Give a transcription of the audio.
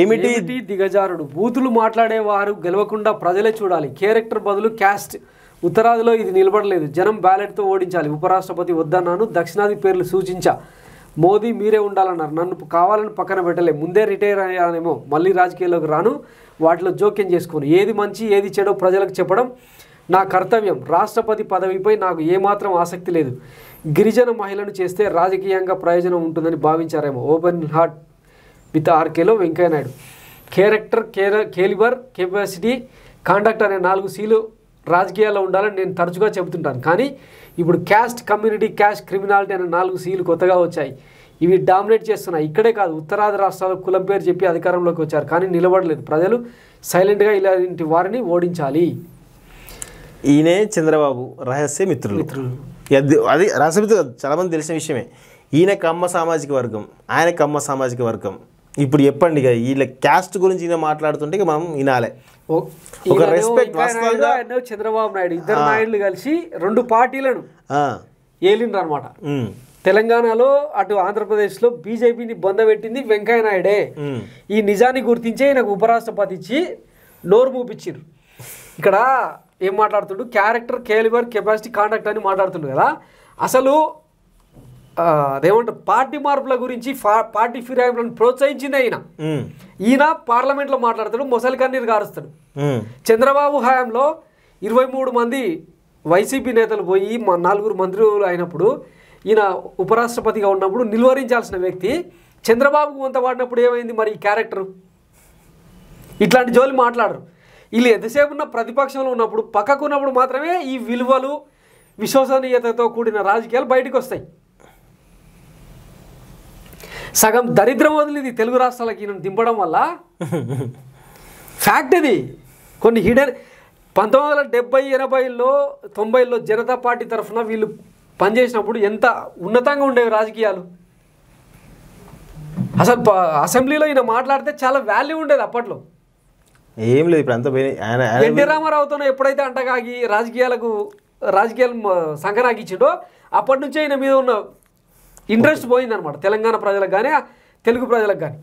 ఏమిటి దిగజారుడు బూతులు మాట్లాడేవారు గెలవకుండా ప్రజలే చూడాలి క్యారెక్టర్ బదులు క్యాస్ట్ ఉత్తరాదిలో ఇది నిలబడలేదు జనం బ్యాలెట్తో ఓడించాలి ఉపరాష్ట్రపతి వద్దన్నాను దక్షిణాది పేర్లు సూచించా మోదీ మీరే ఉండాలన్నారు నన్ను కావాలని పక్కన పెట్టలే ముందే రిటైర్ అయ్యానేమో మళ్ళీ రాజకీయాల్లోకి రాను వాటిలో జోక్యం చేసుకోను ఏది మంచి ఏది చెడో ప్రజలకు చెప్పడం నా కర్తవ్యం రాష్ట్రపతి పదవిపై నాకు ఏమాత్రం ఆసక్తి లేదు గిరిజన మహిళను చేస్తే రాజకీయంగా ప్రయోజనం ఉంటుందని భావించారేమో ఓపెన్ హార్ట్ విత్ ఆర్కేలో వెంకయ్య నాయుడు క్యారెక్టర్ కేర కేలిబర్ కెపాసిటీ కాండక్ట్ అనే నాలుగు సీలు రాజకీయాల్లో ఉండాలని నేను తరచుగా చెబుతుంటాను కానీ ఇప్పుడు క్యాస్ట్ కమ్యూనిటీ క్యాస్ట్ క్రిమినాలిటీ అనే నాలుగు సీలు కొత్తగా వచ్చాయి ఇవి డామినేట్ చేస్తున్నాయి ఇక్కడే కాదు ఉత్తరాది రాష్ట్రాల కులం పేరు చెప్పి అధికారంలోకి వచ్చారు కానీ నిలబడలేదు ప్రజలు సైలెంట్గా ఇలాంటి వారిని ఓడించాలి ఈయనే చంద్రబాబు రహస్య మిత్రులు మిత్రులు అది రహస్య మిత్రులు చాలామంది తెలిసిన విషయమే ఈయన కమ్మ సామాజిక వర్గం ఆయన కమ్మ సామాజిక వర్గం ఇప్పుడు చెప్పండి ఇక వీళ్ళ క్యాస్ట్ గురించి ఈయన మాట్లాడుతుంటే మనం వినాలే ఒక రెస్పెక్ట్ చంద్రబాబు నాయుడు ఇద్దరు నాయుడు కలిసి రెండు పార్టీలను ఏలిండ్రు అనమాట తెలంగాణలో అటు ఆంధ్రప్రదేశ్లో బీజేపీని బొందబెట్టింది వెంకయ్య నాయుడే ఈ నిజాన్ని గుర్తించే నాకు ఉపరాష్ట్రపతి ఇచ్చి నోరు మూపించారు ఇక్కడ ఏం మాట్లాడుతుండు క్యారెక్టర్ కేలివర్ కెపాసిటీ కాంటాక్ట్ అని మాట్లాడుతుండు కదా అసలు అదేమంటారు పార్టీ మార్పుల గురించి పార్టీ ఫిరాయింపులను ప్రోత్సహించింది ఆయన ఈయన పార్లమెంట్లో మాట్లాడతాడు మొసలి కన్నీరు కారుస్తాడు చంద్రబాబు హయాంలో ఇరవై మూడు మంది వైసీపీ నేతలు పోయి నలుగురు మంత్రులు అయినప్పుడు ఈయన ఉపరాష్ట్రపతిగా ఉన్నప్పుడు నిలువరించాల్సిన వ్యక్తి చంద్రబాబు కొంత వాడినప్పుడు ఏమైంది మరి ఈ క్యారెక్టరు ఇట్లాంటి జోలి మాట్లాడరు వీళ్ళు ఎంతసేపు ఉన్న ప్రతిపక్షంలో ఉన్నప్పుడు పక్కకు ఉన్నప్పుడు మాత్రమే ఈ విలువలు విశ్వసనీయతతో కూడిన రాజకీయాలు బయటకు వస్తాయి సగం దరిద్రం వదిలింది తెలుగు రాష్ట్రాలకి ఈయన దింపడం వల్ల ఫ్యాక్ట్ ఇది కొన్ని హిడెన్ పంతొమ్మిది వందల డెబ్బై ఎనభైలో తొంభైలో జనతా పార్టీ తరఫున వీళ్ళు పనిచేసినప్పుడు ఎంత ఉన్నతంగా ఉండేవి రాజకీయాలు అసలు అసెంబ్లీలో ఈయన మాట్లాడితే చాలా వాల్యూ ఉండేది అప్పట్లో ఏం లేదు ఇప్పుడు అంత ఎన్టీ రామారావుతో ఎప్పుడైతే అంటగాగి రాజకీయాలకు రాజకీయాలు సంకనాకిచ్చిండో అప్పటి నుంచే ఈయన మీద ఉన్న ఇంట్రెస్ట్ పోయిందనమాట తెలంగాణ ప్రజలకు కానీ తెలుగు ప్రజలకు కానీ